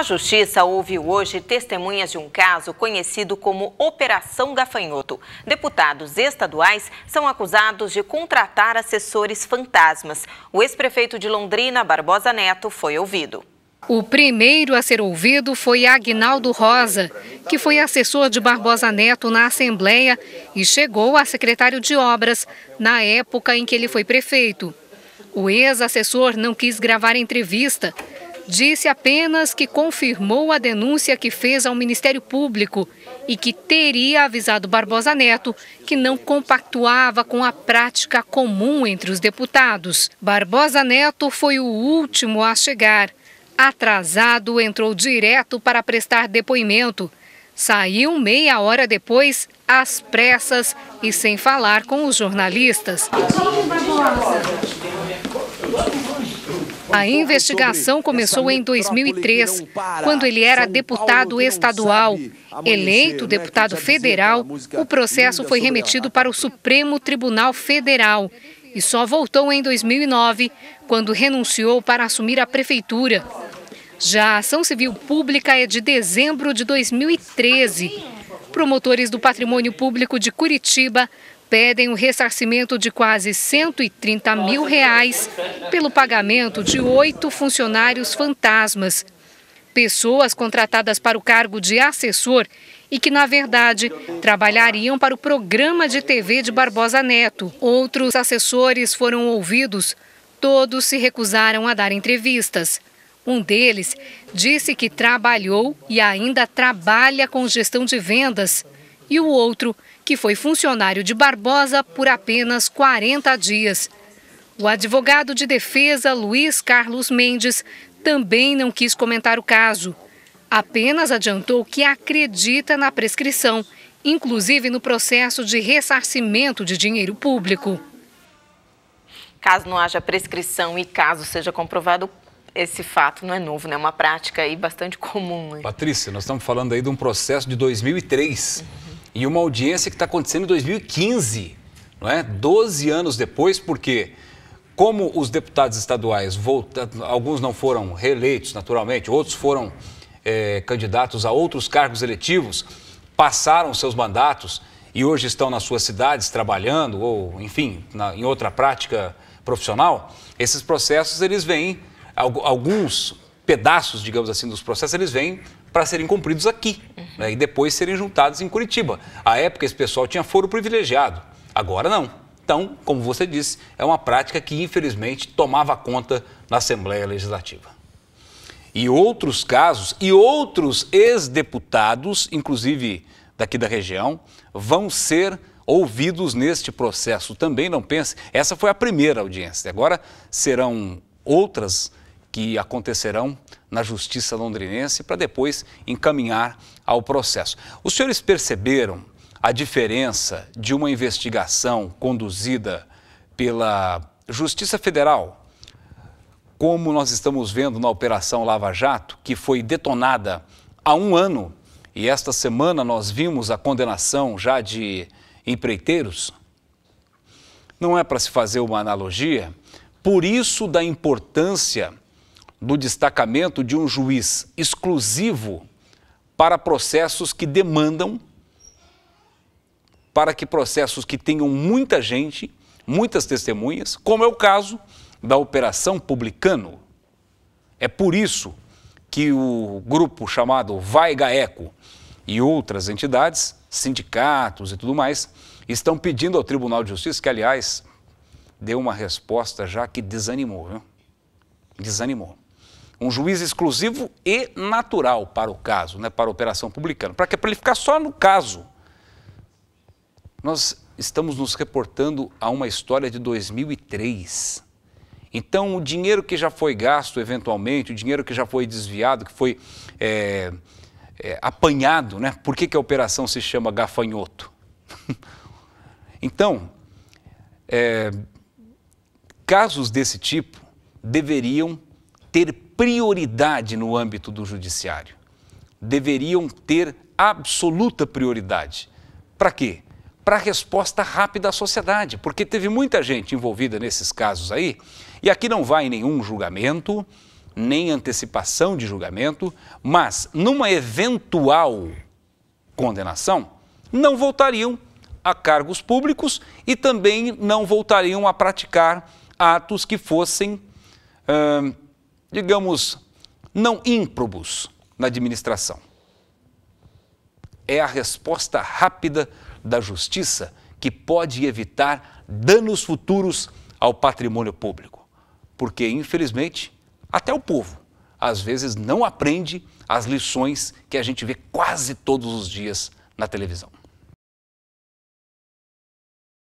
A Justiça ouviu hoje testemunhas de um caso conhecido como Operação Gafanhoto. Deputados estaduais são acusados de contratar assessores fantasmas. O ex-prefeito de Londrina, Barbosa Neto, foi ouvido. O primeiro a ser ouvido foi Agnaldo Rosa, que foi assessor de Barbosa Neto na Assembleia e chegou a secretário de Obras na época em que ele foi prefeito. O ex-assessor não quis gravar entrevista disse apenas que confirmou a denúncia que fez ao Ministério Público e que teria avisado Barbosa Neto que não compactuava com a prática comum entre os deputados. Barbosa Neto foi o último a chegar. Atrasado, entrou direto para prestar depoimento. Saiu meia hora depois, às pressas e sem falar com os jornalistas. A investigação começou em 2003, quando ele era deputado estadual. Né, eleito deputado federal, o processo foi remetido para o Supremo Tribunal Federal e só voltou em 2009, quando renunciou para assumir a prefeitura. Já a ação civil pública é de dezembro de 2013. Promotores do patrimônio público de Curitiba pedem o um ressarcimento de quase 130 mil reais pelo pagamento de oito funcionários fantasmas, pessoas contratadas para o cargo de assessor e que, na verdade, trabalhariam para o programa de TV de Barbosa Neto. Outros assessores foram ouvidos, todos se recusaram a dar entrevistas. Um deles disse que trabalhou e ainda trabalha com gestão de vendas e o outro, que foi funcionário de Barbosa por apenas 40 dias. O advogado de defesa, Luiz Carlos Mendes, também não quis comentar o caso. Apenas adiantou que acredita na prescrição, inclusive no processo de ressarcimento de dinheiro público. Caso não haja prescrição e caso seja comprovado esse fato não é novo, né? É uma prática aí bastante comum. Né? Patrícia, nós estamos falando aí de um processo de 2003. Uhum e uma audiência que está acontecendo em 2015, não é? 12 anos depois, porque como os deputados estaduais, voltam, alguns não foram reeleitos naturalmente, outros foram é, candidatos a outros cargos eletivos, passaram seus mandatos e hoje estão nas suas cidades trabalhando ou, enfim, na, em outra prática profissional, esses processos eles vêm, alguns pedaços, digamos assim, dos processos, eles vêm para serem cumpridos aqui uhum. né, e depois serem juntados em Curitiba. À época, esse pessoal tinha foro privilegiado, agora não. Então, como você disse, é uma prática que, infelizmente, tomava conta na Assembleia Legislativa. E outros casos, e outros ex-deputados, inclusive daqui da região, vão ser ouvidos neste processo. Também não pense, essa foi a primeira audiência. Agora serão outras que acontecerão na justiça londrinense para depois encaminhar ao processo. Os senhores perceberam a diferença de uma investigação conduzida pela Justiça Federal, como nós estamos vendo na Operação Lava Jato, que foi detonada há um ano e esta semana nós vimos a condenação já de empreiteiros? Não é para se fazer uma analogia? Por isso, da importância do destacamento de um juiz exclusivo para processos que demandam, para que processos que tenham muita gente, muitas testemunhas, como é o caso da Operação Publicano. É por isso que o grupo chamado Vai Gaeco e outras entidades, sindicatos e tudo mais, estão pedindo ao Tribunal de Justiça, que, aliás, deu uma resposta já que desanimou, viu? Desanimou um juiz exclusivo e natural para o caso, né, para a operação publicana. Para que para ele ficar só no caso. Nós estamos nos reportando a uma história de 2003. Então, o dinheiro que já foi gasto, eventualmente, o dinheiro que já foi desviado, que foi é, é, apanhado, né? Por que, que a operação se chama gafanhoto? então, é, casos desse tipo deveriam ter prioridade no âmbito do judiciário. Deveriam ter absoluta prioridade. Para quê? Para resposta rápida à sociedade, porque teve muita gente envolvida nesses casos aí, e aqui não vai nenhum julgamento, nem antecipação de julgamento, mas numa eventual condenação, não voltariam a cargos públicos e também não voltariam a praticar atos que fossem digamos, não ímprobos na administração. É a resposta rápida da justiça que pode evitar danos futuros ao patrimônio público. Porque, infelizmente, até o povo às vezes não aprende as lições que a gente vê quase todos os dias na televisão.